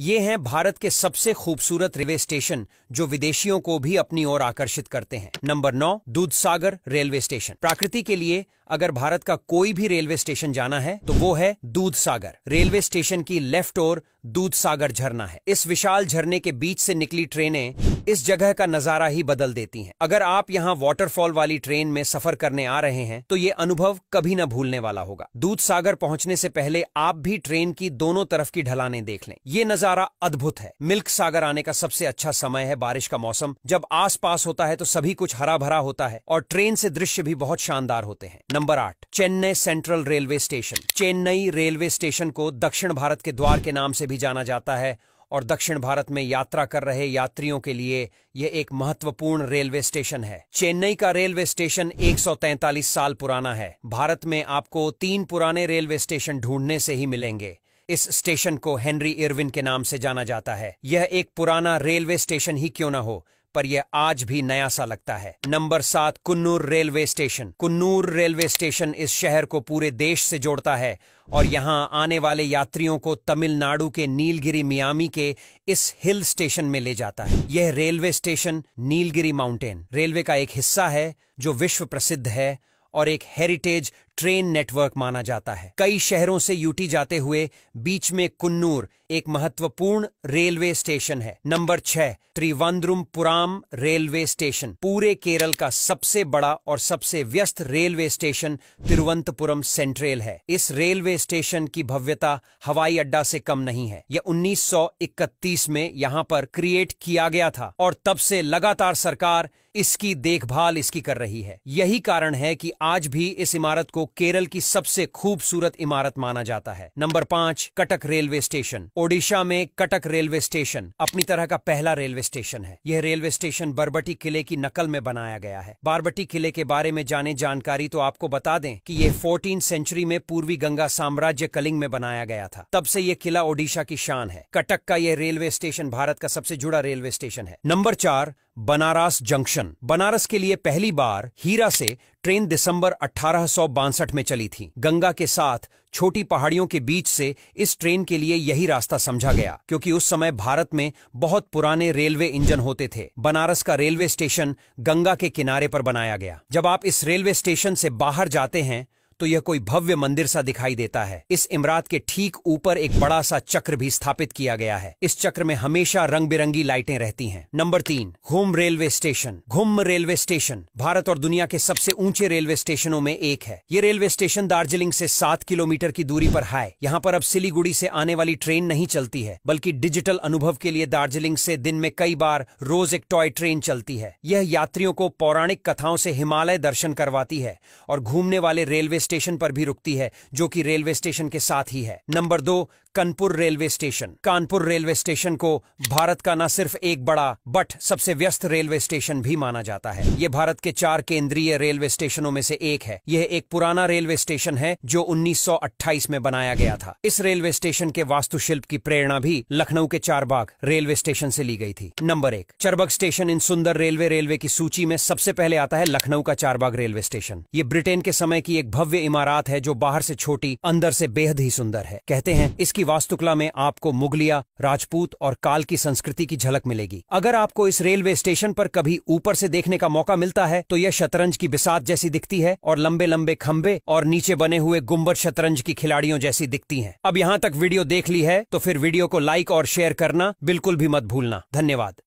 ये हैं भारत के सबसे खूबसूरत रेलवे स्टेशन जो विदेशियों को भी अपनी ओर आकर्षित करते हैं नंबर नौ दूधसागर रेलवे स्टेशन प्रकृति के लिए अगर भारत का कोई भी रेलवे स्टेशन जाना है तो वो है दूध सागर रेलवे स्टेशन की लेफ्ट ओर दूध सागर झरना है इस विशाल झरने के बीच से निकली ट्रेनें इस जगह का नजारा ही बदल देती हैं। अगर आप यहाँ वाटरफॉल वाली ट्रेन में सफर करने आ रहे हैं तो ये अनुभव कभी न भूलने वाला होगा दूध सागर पहुंचने से पहले आप भी ट्रेन की दोनों तरफ की ढलाने देख लें ये नजारा अद्भुत है मिल्क सागर आने का सबसे अच्छा समय है बारिश का मौसम जब आस पास होता है तो सभी कुछ हरा भरा होता है और ट्रेन से दृश्य भी बहुत शानदार होते हैं नंबर आठ Chennai Central railway station Chennai railway station को दक्षिण भारत के द्वार के नाम से भी जाना जाता है और दक्षिण भारत में यात्रा कर रहे यात्रियों के लिए यह एक महत्वपूर्ण रेलवे स्टेशन है चेन्नई का रेलवे स्टेशन 143 साल पुराना है भारत में आपको तीन पुराने रेलवे स्टेशन ढूंढने से ही मिलेंगे इस स्टेशन को हेनरी इरविन के नाम से जाना जाता है यह एक पुराना रेलवे स्टेशन ही क्यों ना हो पर यह आज भी नया सा लगता है नंबर सात Coonoor railway station Coonoor railway station इस शहर को पूरे देश से जोड़ता है और यहाँ आने वाले यात्रियों को तमिलनाडु के नीलगिरी मियामी के इस हिल स्टेशन में ले जाता है यह railway station Nilgiri Mountain Railway का एक हिस्सा है जो विश्व प्रसिद्ध है और एक हेरिटेज ट्रेन नेटवर्क माना जाता है कई शहरों से यूटी जाते हुए बीच में कुन्नूर एक महत्वपूर्ण रेलवे स्टेशन है नंबर छह त्रिवंद्रमपुराम रेलवे स्टेशन पूरे केरल का सबसे बड़ा और सबसे व्यस्त रेलवे स्टेशन तिरुवंतपुरम सेंट्रल है इस रेलवे स्टेशन की भव्यता हवाई अड्डा से कम नहीं है यह 1931 में यहाँ पर क्रिएट किया गया था और तब से लगातार सरकार इसकी देखभाल इसकी कर रही है यही कारण है कि आज भी इस इमारत को केरल की सबसे खूबसूरत इमारत माना जाता है नंबर पांच कटक रेलवे स्टेशन ओडिशा में कटक रेलवे स्टेशन अपनी तरह का पहला रेलवे स्टेशन है यह रेलवे स्टेशन बरबटी किले की नकल में बनाया गया है बारबटी किले के बारे में जाने जानकारी तो आपको बता दें कि यह फोर्टीन सेंचुरी में पूर्वी गंगा साम्राज्य कलिंग में बनाया गया था तब से यह किला ओडिशा की शान है कटक का यह रेलवे स्टेशन भारत का सबसे जुड़ा रेलवे स्टेशन है नंबर चार बनारस जंक्शन बनारस के लिए पहली बार हीरा से ट्रेन दिसंबर अठारह में चली थी गंगा के साथ छोटी पहाड़ियों के बीच से इस ट्रेन के लिए यही रास्ता समझा गया क्योंकि उस समय भारत में बहुत पुराने रेलवे इंजन होते थे बनारस का रेलवे स्टेशन गंगा के किनारे पर बनाया गया जब आप इस रेलवे स्टेशन से बाहर जाते हैं तो यह कोई भव्य मंदिर सा दिखाई देता है इस इमरात के ठीक ऊपर एक बड़ा सा चक्र भी स्थापित किया गया है इस चक्र में हमेशा रंग बिरंगी लाइटें रहती हैं नंबर तीन Ghum railway station Ghum railway station Bharat और दुनिया के सबसे ऊंचे रेलवे स्टेशनों में एक है ये रेलवे स्टेशन दार्जिलिंग से सात किलोमीटर की दूरी पर है यहाँ पर अब सिलीगुड़ी से आने वाली ट्रेन नहीं चलती है बल्कि डिजिटल अनुभव के लिए दार्जिलिंग से दिन में कई बार रोज एक टॉय ट्रेन चलती है यह यात्रियों को पौराणिक कथाओं से हिमालय दर्शन करवाती है और घूमने वाले रेलवे स्टेशन पर भी रुकती है जो कि रेलवे स्टेशन के साथ ही है नंबर दो Kanpur railway station Kanpur railway station को भारत का न सिर्फ एक बड़ा बट सबसे व्यस्त रेलवे स्टेशन भी माना जाता है ये भारत के चार केंद्रीय रेलवे स्टेशनों में से एक है यह एक पुराना रेलवे स्टेशन है जो 1928 में बनाया गया था इस रेलवे स्टेशन के वास्तुशिल्प की प्रेरणा भी लखनऊ के चारबाग रेलवे स्टेशन से ली गई थी नंबर एक चरबक स्टेशन इन सुंदर रेलवे रेलवे की सूची में सबसे पहले आता है लखनऊ का चारबाग रेलवे स्टेशन ये ब्रिटेन के समय की एक भव्य इमारत है जो बाहर से छोटी अंदर से बेहद ही सुंदर है कहते हैं इसकी वास्तुकला में आपको मुगलिया राजपूत और काल की संस्कृति की झलक मिलेगी अगर आपको इस रेलवे स्टेशन पर कभी ऊपर से देखने का मौका मिलता है तो यह शतरंज की बिसात जैसी दिखती है और लंबे लंबे खम्बे और नीचे बने हुए गुम्बर शतरंज की खिलाड़ियों जैसी दिखती है अब यहाँ तक वीडियो देख ली है तो फिर वीडियो को लाइक और शेयर करना बिल्कुल भी मत भूलना धन्यवाद